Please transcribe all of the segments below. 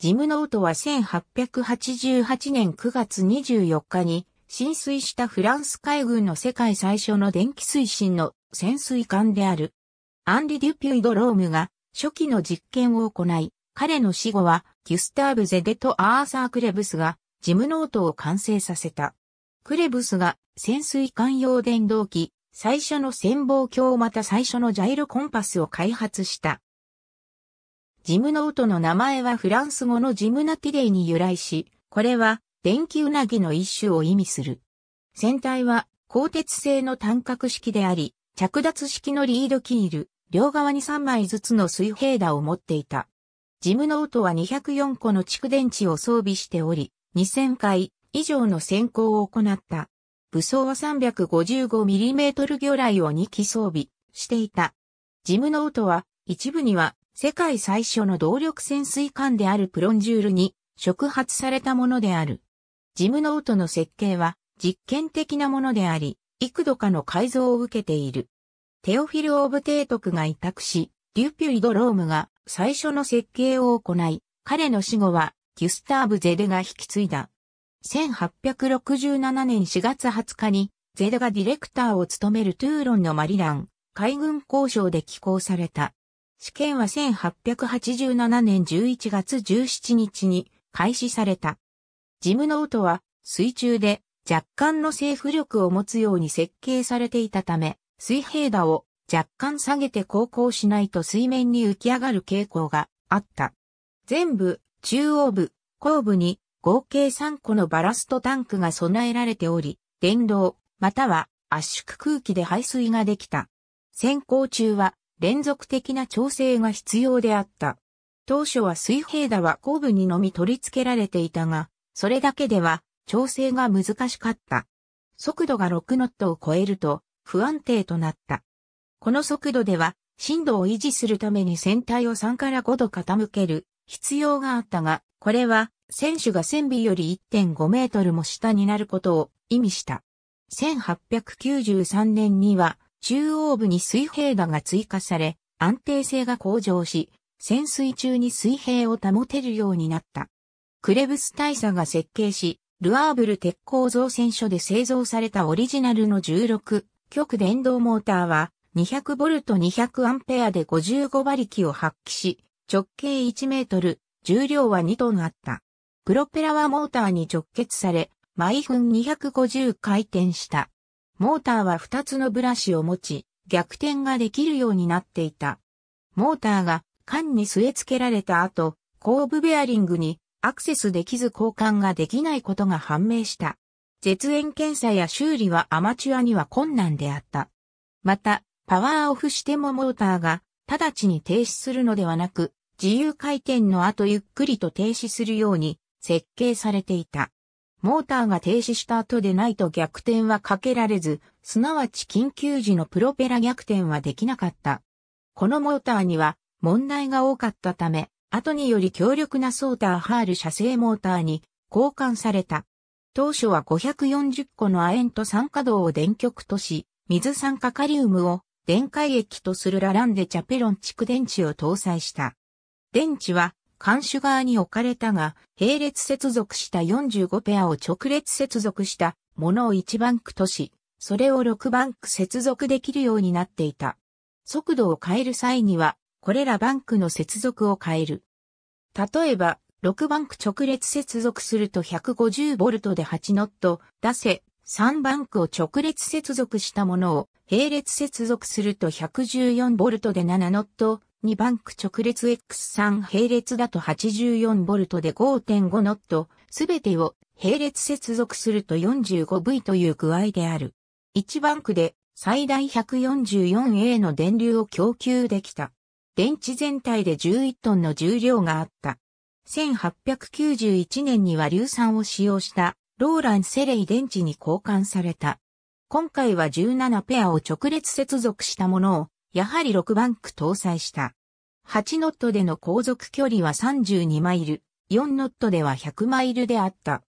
ジムノートは1888年9月24日に浸水したフランス海軍の世界最初の電気推進の潜水艦である。アンリ・デュピュイ・ドロームが初期の実験を行い、彼の死後はギュスターブ・ゼデとアーサー・クレブスがジムノートを完成させた。クレブスが潜水艦用電動機、最初の潜望鏡また最初のジャイロコンパスを開発した。ジムノートの名前はフランス語のジムナティレイに由来し、これは電気ウナギの一種を意味する。船体は鋼鉄製の単角式であり、着脱式のリードキール、両側に3枚ずつの水平打を持っていた。ジムノートは204個の蓄電池を装備しており、2000回以上の選考を行った。武装は 355mm 魚雷を2機装備していた。ジムノートは一部には世界最初の動力潜水艦であるプロンジュールに触発されたものである。ジムノートの設計は実験的なものであり、幾度かの改造を受けている。テオフィル・オブ提督が委託し、デュピュイ・ドロームが最初の設計を行い、彼の死後はギュスターブ・ゼデが引き継いだ。1867年4月20日に、ゼデがディレクターを務めるトゥーロンのマリラン、海軍交渉で寄港された。試験は1887年11月17日に開始された。ジムノートは水中で若干の制浮力を持つように設計されていたため、水平打を若干下げて航行しないと水面に浮き上がる傾向があった。全部、中央部、後部に合計3個のバラストタンクが備えられており、電動、または圧縮空気で排水ができた。先行中は連続的な調整が必要であった。当初は水平打は後部にのみ取り付けられていたが、それだけでは調整が難しかった。速度が6ノットを超えると不安定となった。この速度では振動を維持するために船体を3から5度傾ける必要があったが、これは船首が船尾より1.5メートルも下になることを意味した。1893年には中央部に水平打が追加され、安定性が向上し、潜水中に水平を保てるようになった。クレブス大佐が設計し、ルアーブル鉄鋼造船所で製造されたオリジナルの16極電動モーターは 200V200A で55馬力を発揮し、直径1メートル、重量は2トンあった。プロペラはモーターに直結され、毎分250回転した。モーターは2つのブラシを持ち、逆転ができるようになっていた。モーターが缶に据え付けられた後、後部ベアリングにアクセスできず交換ができないことが判明した。絶縁検査や修理はアマチュアには困難であった。また、パワーオフしてもモーターが直ちに停止するのではなく、自由回転の後ゆっくりと停止するように設計されていた。モーターが停止した後でないと逆転はかけられず、すなわち緊急時のプロペラ逆転はできなかった。このモーターには問題が多かったため、後により強力なソーターハール射精モーターに交換された。当初は540個の亜鉛と酸化銅を電極とし、水酸化カリウムを電解液とするラランデチャペロン蓄電池を搭載した。電池は監視側に置かれたが、並列接続した45ペアを直列接続したものを1バンクとし、それを6バンク接続できるようになっていた。速度を変える際には、これらバンクの接続を変える。例えば、6バンク直列接続すると 150V で8ノット出せ、3バンクを直列接続したものを並列接続すると 114V で7ノット2バンク直列 X3 並列だと 84V で5.5ノット、すべてを並列接続すると 45V という具合である。1バンクで最大 144A の電流を供給できた。電池全体で11トンの重量があった。1891年には硫酸を使用したローランセレイ電池に交換された。今回は17ペアを直列接続したものをやはり6バンク搭載した。8ノットでの航続距離は32マイル、4ノットでは100マイルであった。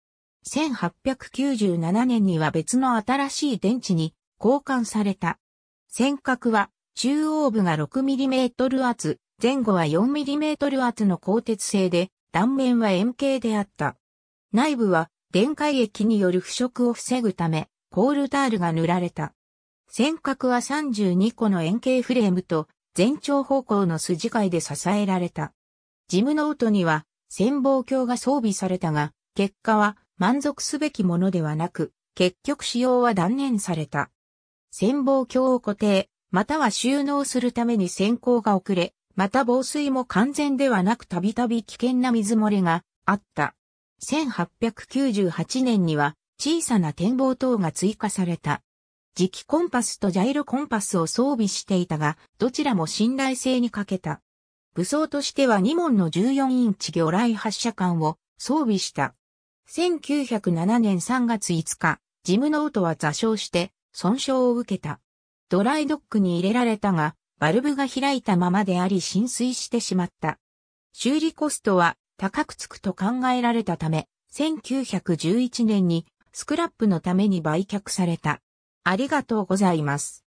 1897年には別の新しい電池に交換された。尖閣は中央部が 6mm 厚、前後は 4mm 厚の鋼鉄製で、断面は円形であった。内部は電解液による腐食を防ぐため、コールタールが塗られた。尖閣は32個の円形フレームと全長方向の筋階で支えられた。ジムノートには潜望鏡が装備されたが、結果は満足すべきものではなく、結局使用は断念された。潜望鏡を固定、または収納するために潜行が遅れ、また防水も完全ではなくたびたび危険な水漏れがあった。1898年には小さな展望塔が追加された。磁気コンパスとジャイロコンパスを装備していたが、どちらも信頼性に欠けた。武装としては2門の14インチ魚雷発射管を装備した。1907年3月5日、ジムノートは座礁して損傷を受けた。ドライドックに入れられたが、バルブが開いたままであり浸水してしまった。修理コストは高くつくと考えられたため、1911年にスクラップのために売却された。ありがとうございます。